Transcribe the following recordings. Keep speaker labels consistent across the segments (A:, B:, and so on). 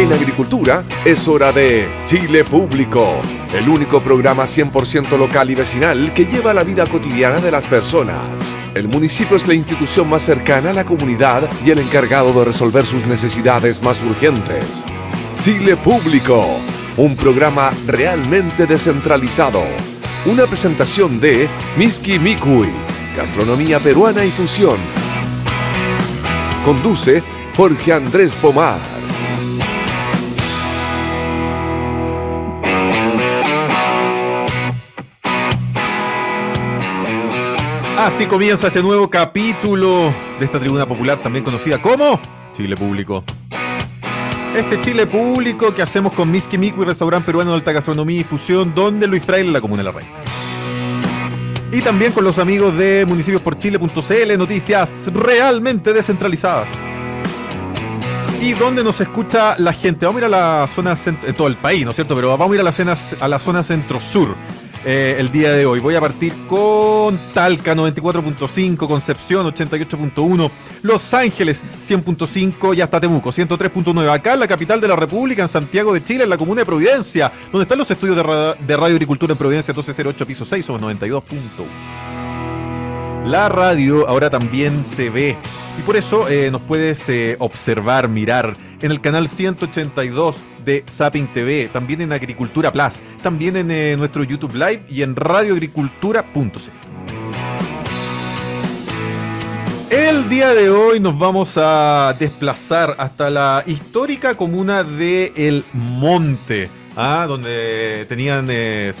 A: En agricultura es hora de Chile Público, el único programa 100% local y vecinal que lleva la vida cotidiana de las personas. El municipio es la institución más cercana a la comunidad y el encargado de resolver sus necesidades más urgentes. Chile Público, un programa realmente descentralizado. Una presentación de Miski Mikui, gastronomía peruana y fusión. Conduce Jorge Andrés Pomar. Así comienza este nuevo capítulo de esta tribuna popular, también conocida como Chile Público. Este Chile Público que hacemos con Miski y Restaurante Peruano de Alta Gastronomía y Fusión, donde Luis Fraile, la Comuna de la Reina. Y también con los amigos de municipiosporchile.cl, noticias realmente descentralizadas. Y donde nos escucha la gente. Vamos a ir a la zona, todo el país, ¿no es cierto? Pero vamos a ir a las a la zona centro-sur eh, el día de hoy. Voy a partir con Talca 94.5, Concepción 88.1, Los Ángeles 100.5 y hasta Temuco 103.9. Acá en la capital de la República, en Santiago de Chile, en la comuna de Providencia, donde están los estudios de, radio y Agricultura en Providencia 1208, piso 6, somos 92.1. La radio ahora también se ve y por eso eh, nos puedes eh, observar, mirar en el canal 182 de Zapping TV, también en Agricultura Plus, también en eh, nuestro YouTube Live y en Radio radioagricultura.cl. El día de hoy nos vamos a desplazar hasta la histórica comuna de El Monte, ¿ah? donde tenían eh,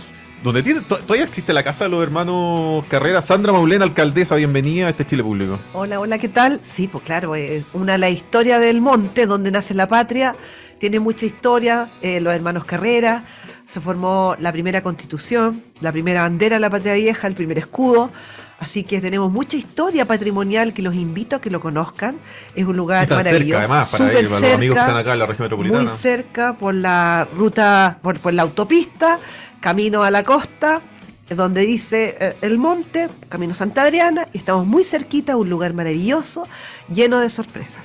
A: donde tiene, todavía existe la casa de los hermanos Carrera. Sandra Maulena, alcaldesa, bienvenida a este Chile Público.
B: Hola, hola, ¿qué tal? Sí, pues claro, eh, una la historia del monte, donde nace la patria, tiene mucha historia, eh, los hermanos Carrera, se formó la primera constitución, la primera bandera de la patria vieja, el primer escudo. Así que tenemos mucha historia patrimonial que los invito a que lo conozcan. Es un lugar está maravilloso. Cerca, además, para, los amigos que están acá en la región metropolitana. Muy cerca por la ruta, por la autopista camino a la costa, donde dice eh, el monte, camino Santa Adriana, y estamos muy cerquita, un lugar maravilloso, lleno de sorpresas.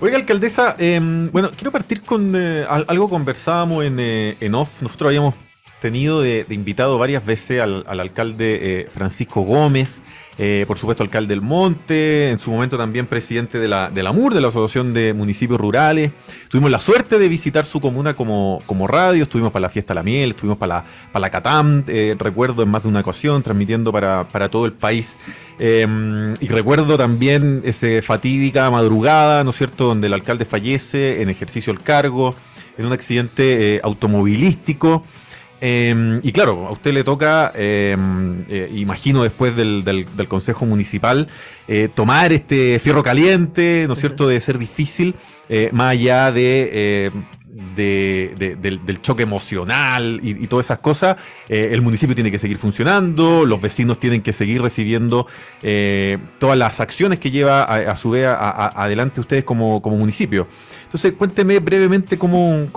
B: Oiga, alcaldesa,
A: em, bueno, quiero partir con eh, algo conversábamos eh, en off. Nosotros habíamos tenido de, invitado varias veces al, al alcalde eh, Francisco Gómez, eh, por supuesto alcalde del Monte, en su momento también presidente de la, de la MUR, de la Asociación de Municipios Rurales. Tuvimos la suerte de visitar su comuna como, como radio, estuvimos para la fiesta La Miel, estuvimos para la, para la Catam, eh, recuerdo en más de una ocasión, transmitiendo para, para todo el país. Em, y recuerdo también ese fatídica madrugada, ¿no es cierto?, donde el alcalde fallece en ejercicio del cargo, en un accidente automovilístico. Em, y claro, a usted le toca, em, eh, imagino después del, Consejo Municipal, eh, tomar este fierro caliente, ¿no es cierto? de ser difícil, eh, más allá de de, del, choque emocional y, todas esas cosas, eh, el municipio tiene que seguir funcionando, los vecinos tienen que seguir recibiendo eh, todas las acciones que lleva a, su vez adelante ustedes como, municipio. Entonces, cuénteme brevemente cómo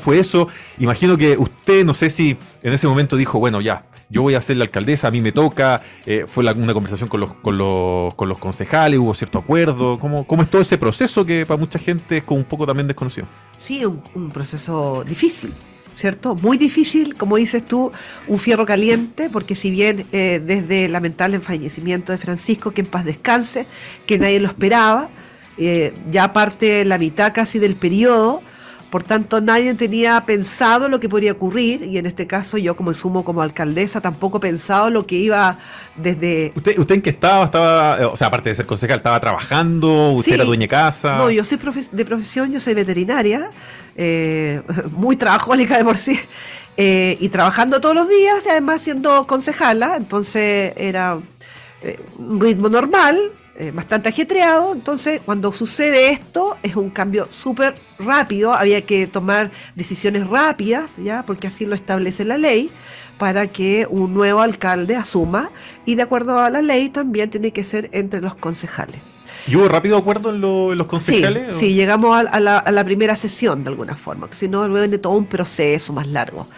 A: fue eso. Imagino que usted, no sé si en ese momento dijo, bueno, ya, yo voy a ser la alcaldesa, a mí me toca, eh, fue la, una conversación con los, con, los, con los concejales, hubo cierto acuerdo, ¿Cómo, ¿Cómo, es todo ese proceso que para mucha gente es un poco también desconocido?
B: Sí, un, proceso difícil. ¿cierto? Muy difícil, como dices tú, un fierro caliente, porque si bien eh, desde el lamentable fallecimiento de Francisco, que en paz descanse, que nadie lo esperaba, eh, ya parte la mitad casi del periodo, por tanto, nadie tenía pensado lo que podría ocurrir y en este caso yo como sumo como alcaldesa tampoco pensado lo que iba desde... ¿Usted, usted en qué
A: estaba? estaba eh, o sea, aparte de ser concejal, ¿estaba trabajando? ¿Usted era dueña de casa? No, yo
B: soy de profesión, yo soy veterinaria, eh, muy trabajólica de por sí. Eh, y trabajando todos los días, y además siendo concejala, entonces era un ritmo normal, eh, bastante ajetreado. Entonces, cuando sucede esto, es un cambio súper rápido. Había que tomar decisiones rápidas, ¿ya? Porque así lo establece la ley, para que un nuevo alcalde asuma. Y de acuerdo a la ley, también tiene que ser entre los concejales. ¿Y hubo rápido acuerdo en, los concejales? Sí, llegamos a, la, primera sesión de alguna forma, que si no, luego viene todo un proceso más largo.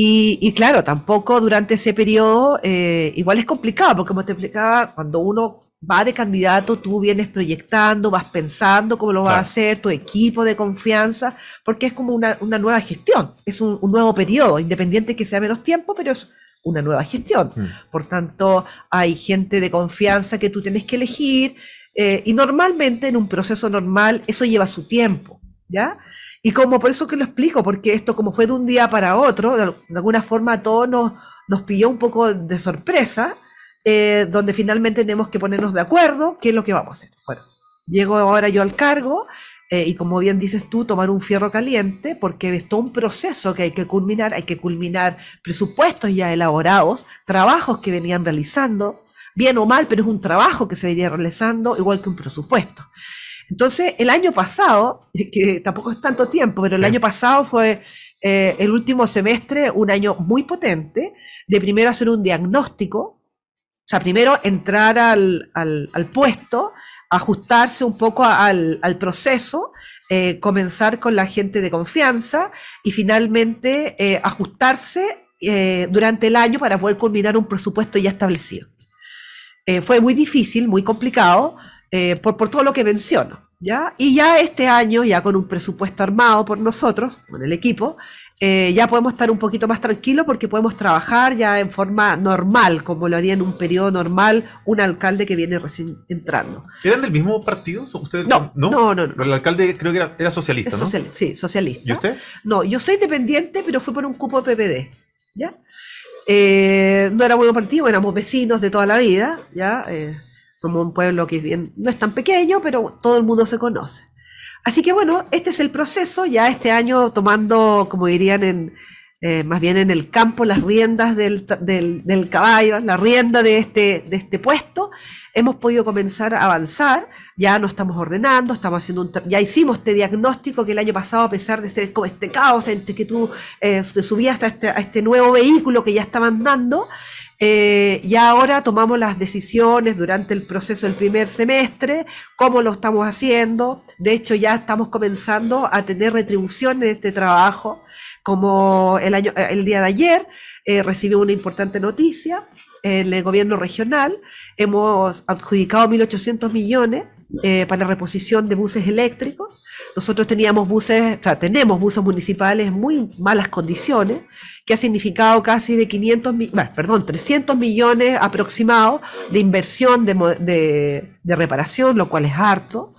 B: Y, claro, tampoco durante ese periodo, eh, igual es complicado, porque como te explicaba, cuando uno va de candidato, tú vienes proyectando, vas pensando cómo lo va a hacer, tu equipo de confianza, porque es como una, nueva gestión, es un, nuevo periodo, independiente que sea menos tiempo, pero es una nueva gestión. Mm. Por tanto, hay gente de confianza que tú tienes que elegir eh, y normalmente en un proceso normal eso lleva su tiempo, ¿ya? Y como por eso que lo explico, porque esto como fue de un día para otro, de, alguna forma a todos nos, nos pilló un poco de sorpresa, eh, donde finalmente tenemos que ponernos de acuerdo qué es lo que vamos a hacer. Bueno, llego ahora yo al cargo eh, y como bien dices tú, tomar un fierro caliente, porque es todo un proceso que hay que culminar, hay que culminar presupuestos ya elaborados, trabajos que venían realizando, bien o mal, pero es un trabajo que se venía realizando, igual que un presupuesto. Entonces, el año pasado, que tampoco es tanto tiempo, pero el año pasado fue eh, el último semestre, un año muy potente, de primero hacer un diagnóstico o sea, primero entrar al, puesto, ajustarse un poco al, proceso, eh, comenzar con la gente de confianza y finalmente eh, ajustarse eh, durante el año para poder culminar un presupuesto ya establecido. fue muy difícil, muy complicado, por, todo lo que menciono. ¿Ya? Y ya este año, ya con un presupuesto armado por nosotros, con el equipo, eh, ya podemos estar un poquito más tranquilos porque podemos trabajar ya en forma normal, como lo haría en un periodo normal un alcalde que viene recién entrando.
A: ¿Eran del mismo partido? No, no, no, El alcalde creo
B: que era, socialista, ¿no? sí, socialista. ¿Y usted? No, yo soy independiente, pero fui por un cupo de PPD, ¿ya? Eh, no era buen partido, éramos vecinos de toda la vida, ¿ya? Eh, somos un pueblo que no es tan pequeño, pero todo el mundo se conoce. Así que bueno, este es el proceso, ya este año tomando, como dirían en, eh, más bien en el campo, las riendas del, caballo, la rienda de este, de este puesto, hemos podido comenzar a avanzar, ya nos estamos ordenando, estamos haciendo un, ya hicimos este diagnóstico que el año pasado, a pesar de ser como este caos entre que tú eh, subías a este, a este nuevo vehículo que ya estaban dando, eh, y ahora tomamos las decisiones durante el proceso del primer semestre, cómo lo estamos haciendo. De hecho, ya estamos comenzando a tener retribuciones de este trabajo, como el, eh, el día de ayer eh, recibí una importante noticia. El eh, gobierno regional hemos adjudicado 1.800 millones eh, para la reposición de buses eléctricos nosotros teníamos buses, o sea, tenemos buses municipales en muy malas condiciones, que ha significado casi de 500, bueno, perdón, 300 millones aproximados de inversión de, reparación, lo cual es harto.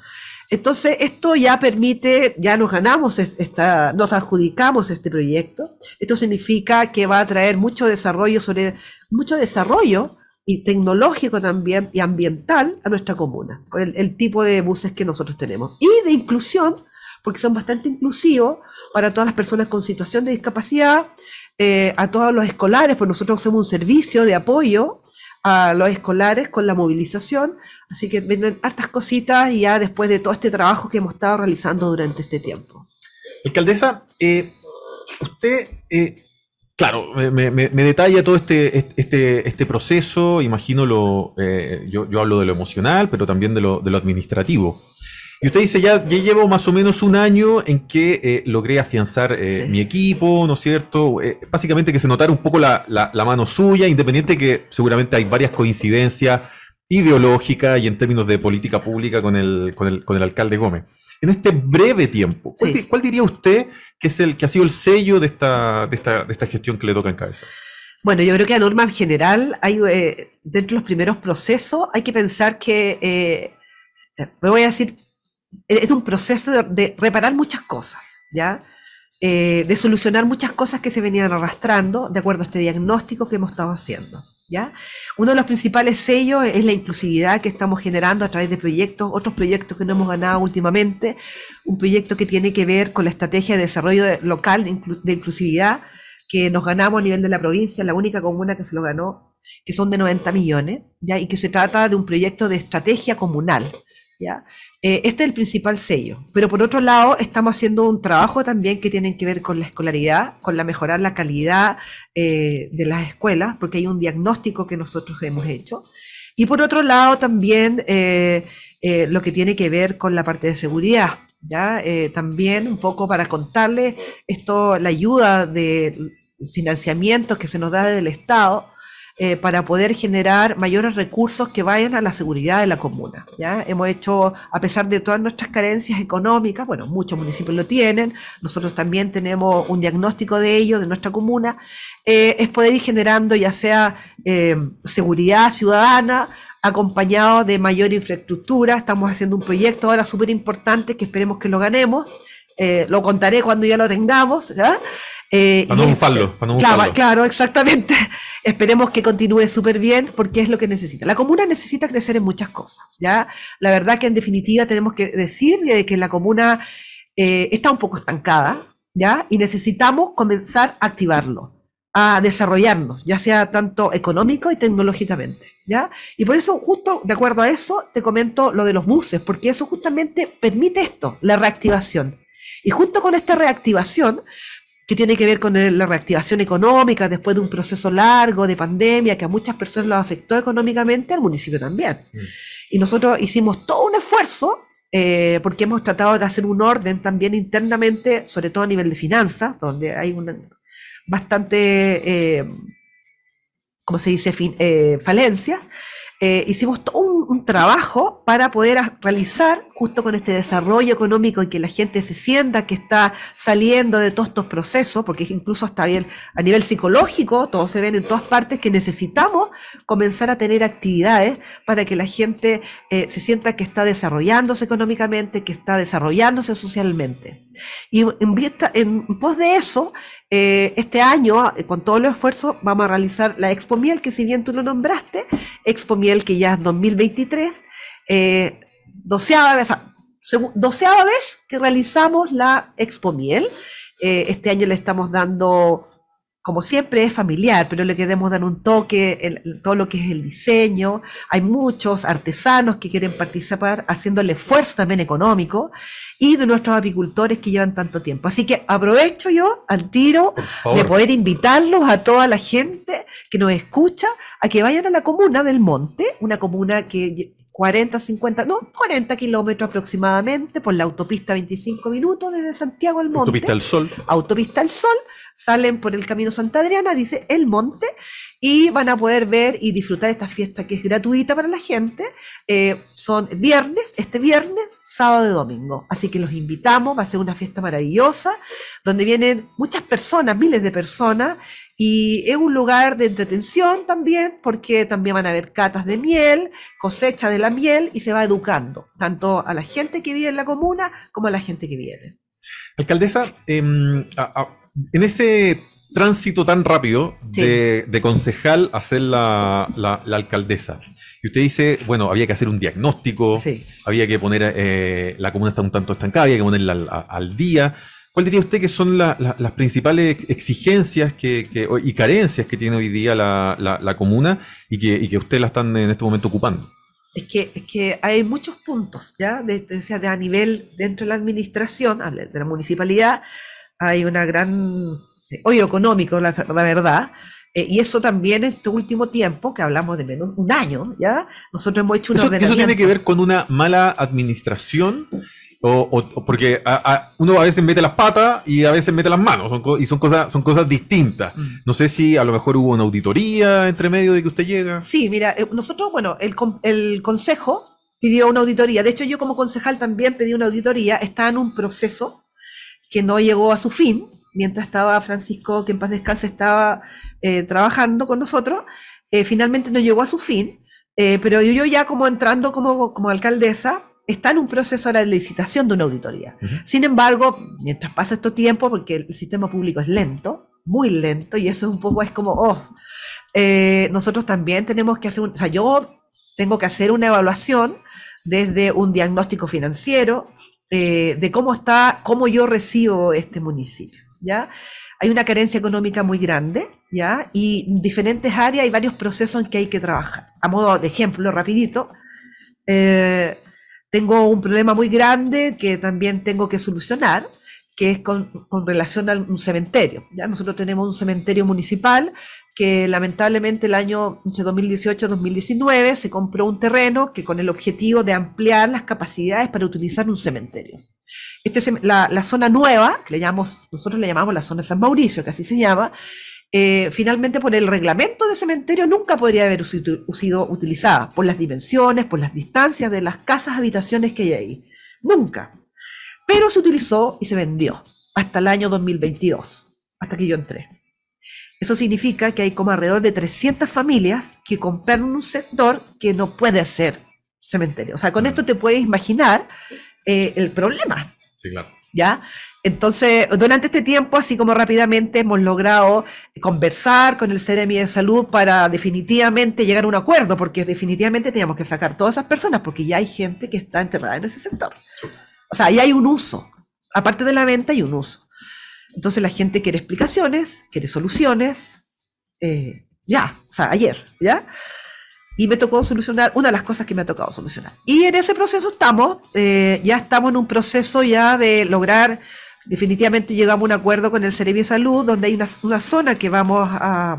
B: Entonces, esto ya permite, ya nos ganamos, esta, nos adjudicamos este proyecto. Esto significa que va a traer mucho desarrollo, sobre, mucho desarrollo y tecnológico también y ambiental a nuestra comuna, el tipo de buses que nosotros tenemos. Y de inclusión, porque son bastante inclusivos para todas las personas con situación de discapacidad, eh, a todos los escolares, pues nosotros hacemos un servicio de apoyo a los escolares con la movilización, así que venden hartas cositas y ya después de todo este trabajo que hemos estado realizando durante este tiempo.
A: Alcaldesa, eh, usted, eh, claro, me, me, detalla todo este, este, este, este proceso, imagino lo, yo, yo, hablo de lo emocional, pero también de lo, de lo administrativo. Y usted dice, ya, llevo más o menos un año en que eh, logré afianzar eh, mi equipo, ¿no es cierto? Eh, básicamente que se notara un poco la, mano suya, independiente que seguramente hay varias coincidencias ideológicas y en términos de política pública con el, alcalde Gómez. En este breve tiempo, ¿cuál, diría usted que, es el, que ha sido el sello de esta, gestión que le toca en cabeza?
B: Bueno, yo creo que a norma en general, dentro de los primeros procesos, hay que pensar que, me voy a decir eh, es un proceso de, reparar muchas cosas, ¿ya? Eh, de solucionar muchas cosas que se venían arrastrando de acuerdo a este diagnóstico que hemos estado haciendo. ¿Ya? Uno de los principales sellos es la inclusividad que estamos generando a través de proyectos, otros proyectos que no hemos ganado últimamente, un proyecto que tiene que ver con la estrategia de desarrollo local de, inclusividad que nos ganamos a nivel de la provincia, la única comuna que se lo ganó, que son de 90 millones, y que se trata de un proyecto de estrategia comunal eh, este es el principal sello, pero por otro lado estamos haciendo un trabajo también que tiene que ver con la escolaridad, con la mejorar la calidad eh, de las escuelas, porque hay un diagnóstico que nosotros hemos hecho. Y por otro lado también eh, lo que tiene que ver con la parte de seguridad. ¿Ya? también un poco para contarles esto, la ayuda de financiamiento que se nos da del Estado, eh, para poder generar mayores recursos que vayan a la seguridad de la comuna. Hemos hecho, a pesar de todas nuestras carencias económicas, bueno, muchos municipios lo tienen, nosotros también tenemos un diagnóstico de ello, de nuestra comuna, eh, es poder ir generando ya sea eh, seguridad ciudadana, acompañado de mayor infraestructura, estamos haciendo un proyecto ahora súper importante que esperemos que lo ganemos, lo contaré cuando ya lo tengamos, eh, para no fallo, claro, exactamente. Esperemos que continúe súper bien porque es lo que necesita. La comuna necesita crecer en muchas cosas, ¿ya? La verdad que en definitiva tenemos que decir que la comuna eh, está un poco estancada, ¿ya? Y necesitamos comenzar a activarlo, a desarrollarnos, ya sea tanto económico y tecnológicamente, ¿ya? Y por eso, justo de acuerdo a eso, te comento lo de los buses, porque eso justamente permite esto, la reactivación. Y junto con esta reactivación, que tiene que ver con la reactivación económica después de un proceso largo de pandemia que a muchas personas los afectó económicamente, al municipio también. Mm. Y nosotros hicimos todo un esfuerzo eh, porque hemos tratado de hacer un orden también internamente, sobre todo a nivel de finanzas, donde hay una bastante, eh, ¿cómo se dice?, eh, falencias. Eh, hicimos un, trabajo para poder realizar, justo con este desarrollo económico y que la gente se sienta que está saliendo de todos estos procesos, porque incluso está bien a nivel psicológico, todos se ven en todas partes que necesitamos comenzar a tener actividades para que la gente eh, se sienta que está desarrollándose económicamente, que está desarrollándose socialmente. Y en pos de eso, eh, este año, eh, con todo los esfuerzo, vamos a realizar la Expo Miel, que si bien tú lo nombraste, Expo Miel que ya es 2023, eh, doceava vez, que realizamos la Expo Miel. Eh, este año le estamos dando como siempre, es familiar, pero le queremos dar un toque, en todo lo que es el diseño. Hay muchos artesanos que quieren participar, haciendo el esfuerzo también económico, y de nuestros apicultores que llevan tanto tiempo. Así que aprovecho yo al tiro de poder invitarlos a toda la gente que nos escucha a que vayan a la comuna del Monte, una comuna que 40, 50, no, 40 kilómetros aproximadamente por la autopista 25 minutos desde Santiago al Monte. Autopista al Sol. Autopista al Sol, salen por el Camino Santa Adriana, dice El Monte, y van a poder ver y disfrutar esta fiesta que es gratuita para la gente. Eh, son viernes, este viernes, sábado y domingo. Así que los invitamos, va a ser una fiesta maravillosa, donde vienen muchas personas, miles de personas, y es un lugar de entretención también, porque también van a haber catas de miel, cosecha de la miel, y se va educando, tanto a la gente que vive en la comuna como a la gente que viene.
A: Alcaldesa, em, en ese tránsito tan rápido de, concejal a ser la, alcaldesa. Y usted dice, bueno, había que hacer un diagnóstico, había que poner, eh, la comuna está un tanto estancada, había que ponerla al día. ¿Cuál diría usted que son las principales exigencias que, y carencias que tiene hoy día la, comuna y que, usted la están en este momento ocupando?
B: Es que, es que hay muchos puntos, ¿ya? De, de, a nivel dentro de la administración, de la municipalidad, hay una gran eh, hoyo económico, la, verdad. Eh, y eso también en este último tiempo, que hablamos de menos un año, ¿ya? Nosotros hemos hecho una Eso tiene que ver
A: con una mala administración o, porque uno a veces mete las patas y a veces mete las manos, y son cosas, son cosas distintas. Mm. No sé si a lo mejor hubo una
B: auditoría entre medio de que usted llega. Sí, mira, eh, nosotros, bueno, el, consejo pidió una auditoría. De hecho, yo como concejal también pedí una auditoría. está en un proceso que no llegó a su fin, mientras estaba Francisco, que en paz descanse estaba eh, trabajando con nosotros. Eh, finalmente no llegó a su fin, pero yo ya como entrando como, como alcaldesa, está en un proceso de la licitación de una auditoría. Sin embargo, mientras pasa este tiempo, porque el sistema público es lento, muy lento, y eso es un poco, es como, oh, eh, nosotros también tenemos que hacer, un, o sea, yo tengo que hacer una evaluación desde un diagnóstico financiero eh, de cómo está, cómo yo recibo este municipio, ¿ya? Hay una carencia económica muy grande, ¿ya? Y diferentes áreas hay varios procesos en que hay que trabajar. A modo de ejemplo, rapidito, eh, tengo un problema muy grande que también tengo que solucionar, que es con, relación a un cementerio. ¿ya? Nosotros tenemos un cementerio municipal que lamentablemente el año 2018-2019 se compró un terreno que con el objetivo de ampliar las capacidades para utilizar un cementerio. Este la, zona nueva, que le llamamos, nosotros le llamamos la zona de San Mauricio, que así se llama, eh, finalmente por el reglamento de cementerio nunca podría haber sido utilizada, por las dimensiones, por las distancias de las casas habitaciones que hay ahí. Nunca. Pero se utilizó y se vendió hasta el año 2022, hasta que yo entré. Eso significa que hay como alrededor de 300 familias que compraron un sector que no puede ser cementerio. O sea, con esto te puedes imaginar eh, el problema. Sí, claro. ¿Ya? Entonces, durante este tiempo, así como rápidamente, hemos logrado conversar con el Ceremi de Salud para definitivamente llegar a un acuerdo, porque definitivamente teníamos que sacar todas esas personas, porque ya hay gente que está enterrada en ese sector. O sea, ya hay un uso. Aparte de la venta, hay un uso. Entonces la gente quiere explicaciones, quiere soluciones, eh, ya, o sea, ayer, ¿ya? y me tocó solucionar una de las cosas que me ha tocado solucionar. Y en ese proceso estamos, eh, ya estamos en un proceso ya de lograr definitivamente llegamos a un acuerdo con el de Salud, donde hay una, zona que vamos a,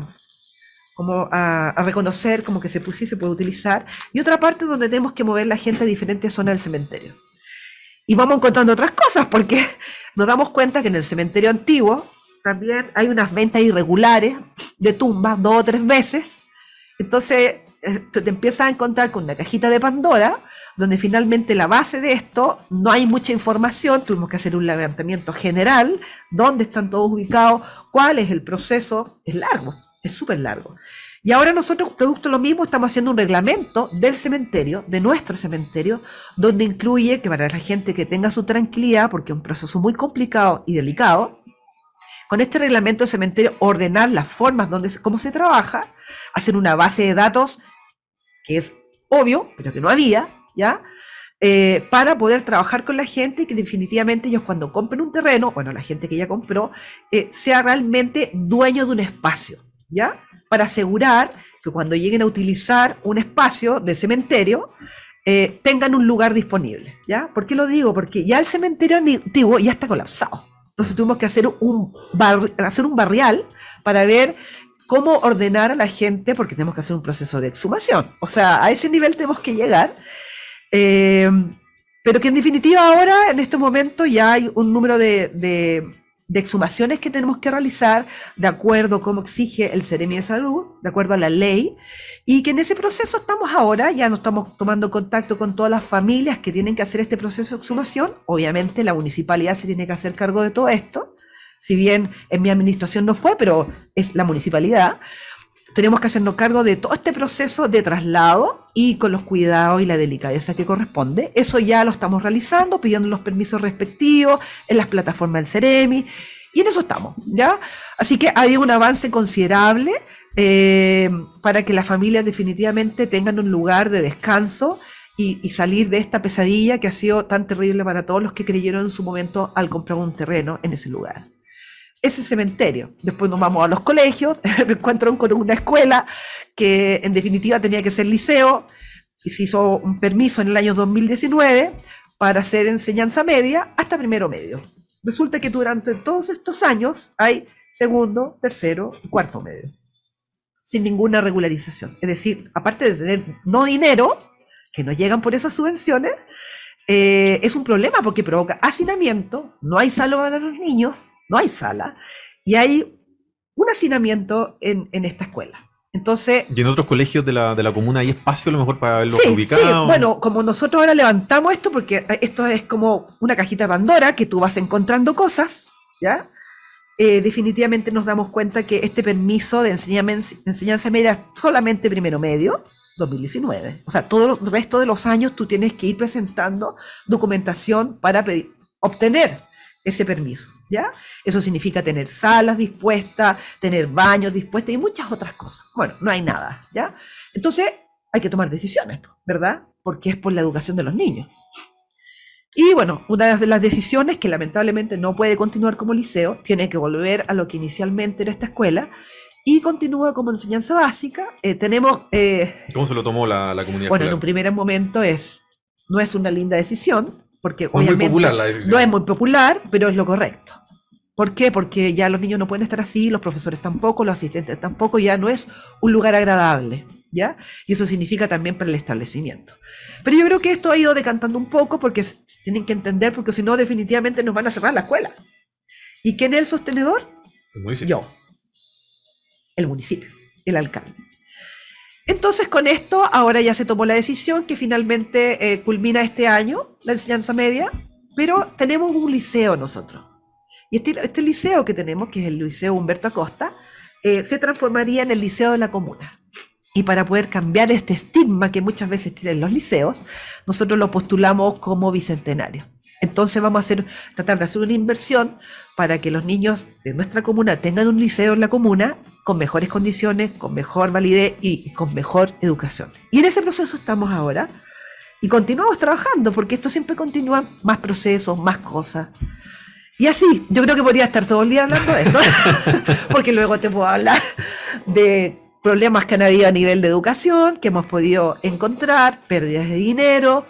B: a, reconocer como que se, pusiese se puede utilizar, y otra parte donde tenemos que mover la gente a diferentes zonas del cementerio. Y vamos encontrando otras cosas, porque nos damos cuenta que en el cementerio antiguo también hay unas ventas irregulares de tumbas dos o tres veces. Entonces eh, te empiezas a encontrar con una cajita de Pandora donde finalmente la base de esto, no hay mucha información, tuvimos que hacer un levantamiento general, dónde están todos ubicados, cuál es el proceso, es largo, es súper largo. Y ahora nosotros, producto de lo mismo, estamos haciendo un reglamento del cementerio, de nuestro cementerio, donde incluye que para la gente que tenga su tranquilidad, porque es un proceso muy complicado y delicado, con este reglamento del cementerio ordenar las formas donde cómo se trabaja, hacer una base de datos que es obvio, pero que no había, ¿ya? Eh, para poder trabajar con la gente y que definitivamente ellos cuando compren un terreno, bueno, la gente que ya compró, eh, sea realmente dueño de un espacio, ¿ya? Para asegurar que cuando lleguen a utilizar un espacio de cementerio, eh, tengan un lugar disponible, ¿ya? ¿Por qué lo digo? Porque ya el cementerio antiguo ya está colapsado. Entonces tuvimos que hacer un, hacer un barrial para ver cómo ordenar a la gente, porque tenemos que hacer un proceso de exhumación. O sea, a ese nivel tenemos que llegar. Eh, pero que en definitiva ahora, en este momento, ya hay un número de, exhumaciones que tenemos que realizar de acuerdo a cómo exige el Ceremi de Salud, de acuerdo a la ley, y que en ese proceso estamos ahora, ya no estamos tomando contacto con todas las familias que tienen que hacer este proceso de exhumación. Obviamente la municipalidad se tiene que hacer cargo de todo esto, si bien en mi administración no fue, pero es la municipalidad tenemos que hacernos cargo de todo este proceso de traslado y con los cuidados y la delicadeza que corresponde. Eso ya lo estamos realizando, pidiendo los permisos respectivos en las plataformas del Ceremi. Y en eso estamos, ¿ya? Así que hay un avance considerable eh, para que las familias definitivamente tengan un lugar de descanso y, salir de esta pesadilla que ha sido tan terrible para todos los que creyeron en su momento al comprar un terreno en ese lugar ese cementerio. Después nos vamos a los colegios, me encuentro con una escuela que en definitiva tenía que ser liceo y se hizo un permiso en el año 2019 para hacer enseñanza media hasta primero medio. Resulta que durante todos estos años hay segundo, tercero y cuarto medio, sin ninguna regularización. Es decir, aparte de tener no dinero, que no llegan por esas subvenciones, eh, es un problema porque provoca hacinamiento, no hay salud para los niños, no hay sala, y hay un hacinamiento en, esta escuela. Entonces,
A: y en otros colegios de la, comuna hay espacio a lo mejor para verlo sí, Sí. Bueno,
B: como nosotros ahora levantamos esto, porque eh, esto es como una cajita Pandora, que tú vas encontrando cosas, ¿ya? Eh, definitivamente nos damos cuenta que este permiso de enseñanza, enseñanza media solamente primero medio, 2019. O sea, todo el resto de los años tú tienes que ir presentando documentación para pedir, obtener ese permiso, ¿ya? Eso significa tener salas dispuestas, tener baños dispuestos y muchas otras cosas. Bueno, no hay nada, ¿ya? Entonces hay que tomar decisiones, ¿verdad? Porque es por la educación de los niños. Y bueno, una de las decisiones que lamentablemente no puede continuar como liceo, tiene que volver a lo que inicialmente era esta escuela y continúa como enseñanza básica. Eh, tenemos... Eh,
A: ¿Cómo se lo tomó la, comunidad? Bueno, en un
B: primer momento es, no es una linda decisión, porque No es muy popular, pero es lo correcto. ¿Por qué? Porque ya los niños no pueden estar así, los profesores tampoco, los asistentes tampoco, ya no es un lugar agradable, ¿ya? Y eso significa también para el establecimiento. Pero yo creo que esto ha ido decantando un poco porque tienen que entender, porque si no, definitivamente nos van a cerrar la escuela. ¿Y quién es el sostenedor? El municipio. Yo. El municipio, el alcalde. Entonces con esto ahora ya se tomó la decisión que finalmente eh, culmina este año la enseñanza media, pero tenemos un liceo nosotros. Y este, este liceo que tenemos, que es el Liceo Humberto Acosta, eh, se transformaría en el Liceo de la Comuna. Y para poder cambiar este estigma que muchas veces tienen los liceos, nosotros lo postulamos como bicentenario. Entonces vamos a tratar de hacer una inversión para que los niños de nuestra comuna tengan un liceo en la comuna con mejores condiciones, con mejor validez y con mejor educación. Y en ese proceso estamos ahora y continuamos trabajando porque esto siempre continúa, más procesos, más cosas. Y así, yo creo que podría estar todo el día hablando de esto, porque luego te puedo hablar de problemas que han habido a nivel de educación, que hemos podido encontrar, pérdidas de dinero,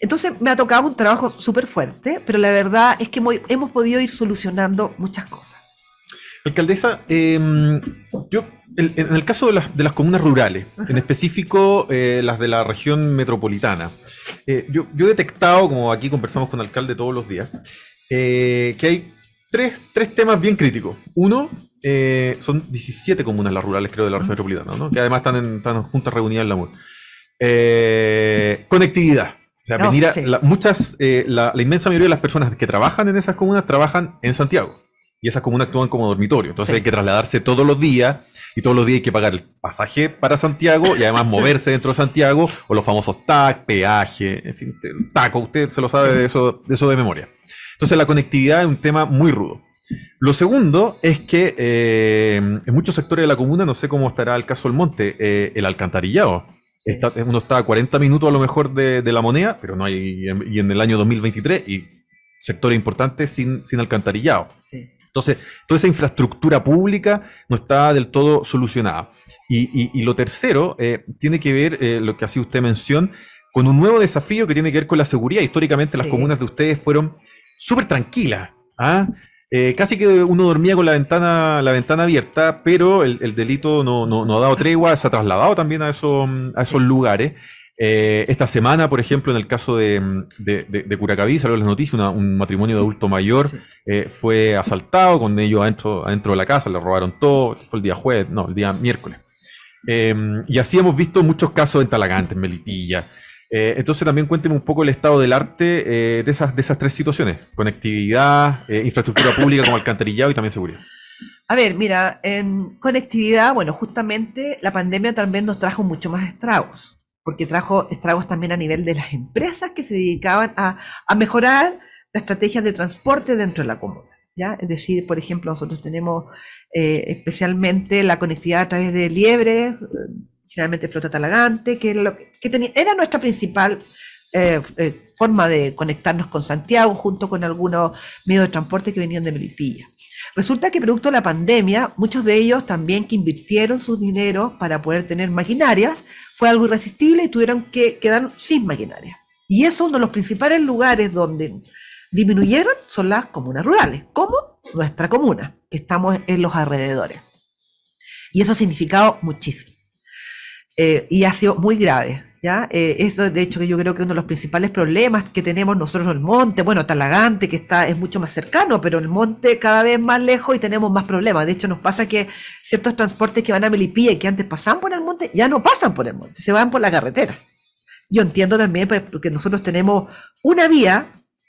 B: entonces me ha tocado un trabajo súper fuerte, pero la verdad es que hemos podido ir solucionando muchas cosas.
A: Alcaldesa, em, yo, en, el caso de las, comunas rurales, en específico eh, las de la región metropolitana, eh, yo, he detectado, como aquí conversamos con el alcalde todos los días, eh, que hay tres, tres temas bien críticos. Uno, son 17 comunas las rurales, creo, de la región metropolitana, que además están, en, están juntas reunidas en la MUR. conectividad o sea, venir la, muchas, eh, la, inmensa mayoría de las personas que trabajan en esas comunas trabajan en Santiago. Y esas comunas actúan como dormitorio. Entonces hay que trasladarse todos los días y todos los días hay que pagar el pasaje para Santiago y además moverse dentro de Santiago o los famosos TAC, peaje, en fin, taco, usted se lo sabe de eso, de eso de memoria. Entonces la conectividad es un tema muy rudo. Lo segundo es que eh, en muchos sectores de la comuna, no sé cómo estará el caso del monte, eh, el alcantarillado uno está a 40 minutos a lo mejor de, la moneda, pero no hay. Y en el año 2023, y sectores importantes sin, alcantarillado. Entonces, toda esa infraestructura pública no está del todo solucionada. Y, lo tercero eh, tiene que ver, eh, lo que sido usted mención, con un nuevo desafío que tiene que ver con la seguridad. Históricamente las comunas de ustedes fueron súper tranquilas. ¿ah? Eh, casi que uno dormía con la ventana, la ventana abierta, pero el, delito no, no, ha dado tregua, se ha trasladado también a, esos, mm, a esos lugares. Eh, esta semana, por ejemplo, en el caso de, mm, de, Curacaví, salió las noticias, un matrimonio de adulto mayor eh, fue asaltado con ellos adentro, adentro de la casa, le robaron todo, fue el día jueves, no, el día miércoles. y así hemos visto muchos casos en Talagante, en Melipilla. Eh, entonces también cuénteme un poco el estado del arte eh, de, esas, de esas tres situaciones, conectividad, eh, infraestructura pública como alcantarillado y también seguridad.
B: A ver, mira, en conectividad, bueno, justamente la pandemia también nos trajo mucho más estragos, porque trajo estragos también a nivel de las empresas que se dedicaban a, mejorar las estrategias de transporte dentro de la comuna. ¿ya? Es decir, por ejemplo, nosotros tenemos especialmente la conectividad a través de Liebre, generalmente flota talagante, que, que era nuestra principal eh, eh, forma de conectarnos con Santiago junto con algunos medios de transporte que venían de Melipilla. Resulta que producto de la pandemia, muchos de ellos también que invirtieron sus dineros para poder tener maquinarias, fue algo irresistible y tuvieron que quedar sin maquinarias. Y eso, uno de los principales lugares donde disminuyeron son las comunas rurales, como nuestra comuna, que estamos en los alrededores. Y eso ha significado muchísimo. Eh, y ha sido muy grave. ¿ya? Eh, eso, de hecho, que yo creo que uno de los principales problemas que tenemos nosotros en el monte, bueno, Talagante, que está, es mucho más cercano, pero el monte cada vez más lejos y tenemos más problemas. De hecho, nos pasa que ciertos transportes que van a Melipilla y que antes pasaban por el monte, ya no pasan por el monte, se van por la carretera. Yo entiendo también pues, porque nosotros tenemos una vía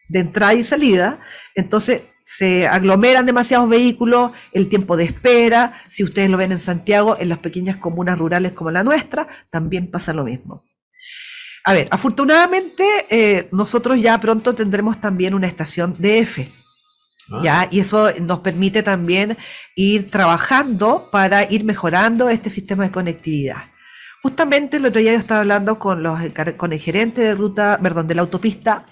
B: de entrada y salida, entonces se aglomeran demasiados vehículos, el tiempo de espera, si ustedes lo ven en Santiago, en las pequeñas comunas rurales como la nuestra, también pasa lo mismo. A ver, afortunadamente eh, nosotros ya pronto tendremos también una estación DF. F, ah. ¿Ya? Y eso nos permite también ir trabajando para ir mejorando este sistema de conectividad. Justamente el otro día yo estaba hablando con, los, con el gerente de ruta, perdón, de la autopista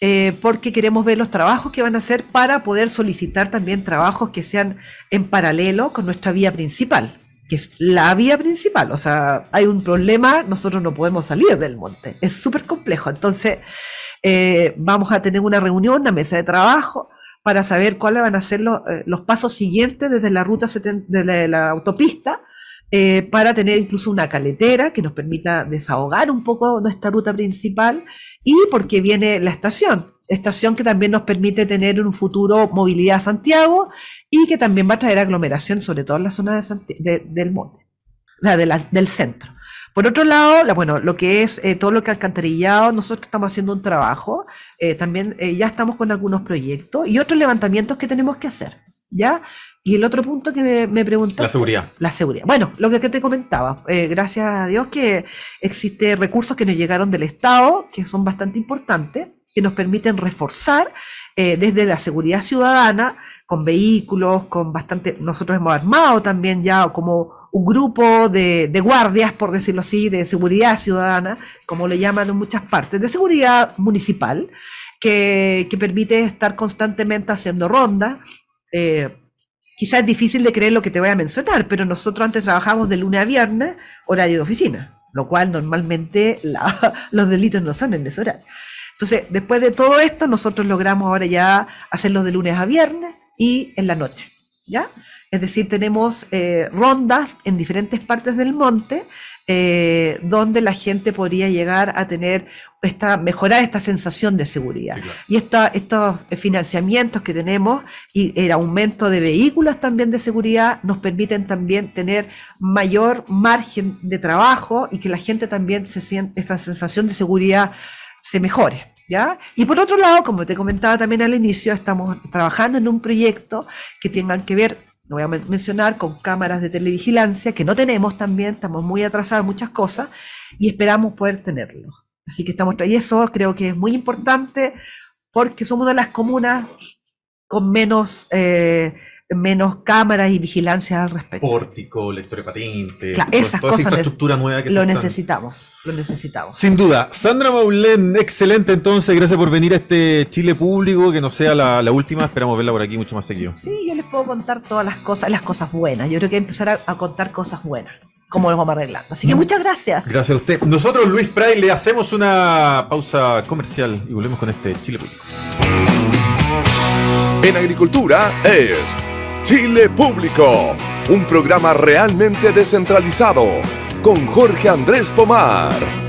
B: eh, porque queremos ver los trabajos que van a hacer para poder solicitar también trabajos que sean en paralelo con nuestra vía principal, que es la vía principal. O sea, hay un problema, nosotros no podemos salir del monte. Es súper complejo. Entonces, eh, vamos a tener una reunión, una mesa de trabajo para saber cuáles van a ser los, eh, pasos siguientes desde la ruta de la autopista eh, para tener incluso una caletera que nos permita desahogar un poco nuestra ruta principal y porque viene la estación, estación que también nos permite tener un futuro movilidad a Santiago y que también va a traer aglomeración, sobre todo en la zona del monte, del centro. Por otro lado, bueno, lo que es eh, todo lo que alcantarillado, nosotros estamos haciendo un trabajo, eh, también ya estamos con algunos proyectos y otros levantamientos que tenemos que hacer, ¿ya? Y el otro punto que me, me preguntaste. La seguridad. La seguridad. Bueno, lo que te comentaba, eh, gracias a Dios que existe recursos que nos llegaron del Estado, que son bastante importantes, que nos permiten reforzar eh, desde la seguridad ciudadana, con vehículos, con bastante. Nosotros hemos armado también ya como un grupo de, guardias, por decirlo así, de seguridad ciudadana, como le llaman en muchas partes, de seguridad municipal, que, permite estar constantemente haciendo rondas. Eh, quizás es difícil de creer lo que te voy a mencionar, pero nosotros antes trabajábamos de lunes a viernes, horario de oficina, lo cual normalmente los delitos no son en ese horario. Entonces, después de todo esto, nosotros logramos ahora ya hacerlo de lunes a viernes y en la noche, ¿ya? Es decir, tenemos eh, rondas en diferentes partes del monte eh, donde la gente podría llegar a tener esta, mejorar esta sensación de seguridad. Y estos financiamientos que tenemos y el aumento de vehículos también de seguridad nos permiten también tener mayor margen de trabajo y que la gente también se siente, esta sensación de seguridad se mejore. ¿Ya? Y por otro lado, como te comentaba también al inicio, estamos trabajando en un proyecto que tenga que ver lo voy a mencionar, con cámaras de televigilancia, que no tenemos también, estamos muy atrasados en muchas cosas, y esperamos poder tenerlos. Así que estamos, y eso creo que es muy importante, porque somos una de las comunas con menos... Eh, menos cámaras y vigilancia al respecto.
A: Pórtico, lector de patentes, esas toda cosas esa infraestructura nueva que Lo
B: necesitamos, lo necesitamos.
A: Sin duda. Sandra Maulén, excelente entonces, gracias por venir a este Chile público, que no sea la, última, esperamos verla por aquí mucho más seguido.
B: Sí, yo les puedo contar todas las cosas, las cosas buenas, yo creo que hay que empezar a, contar cosas buenas como lo vamos arreglando. Así que mm. muchas gracias.
A: Gracias a usted. Nosotros, Luis Fray, le hacemos una pausa comercial y volvemos con este Chile Público. En agricultura es Chile Público, un programa realmente
B: descentralizado con Jorge Andrés Pomar.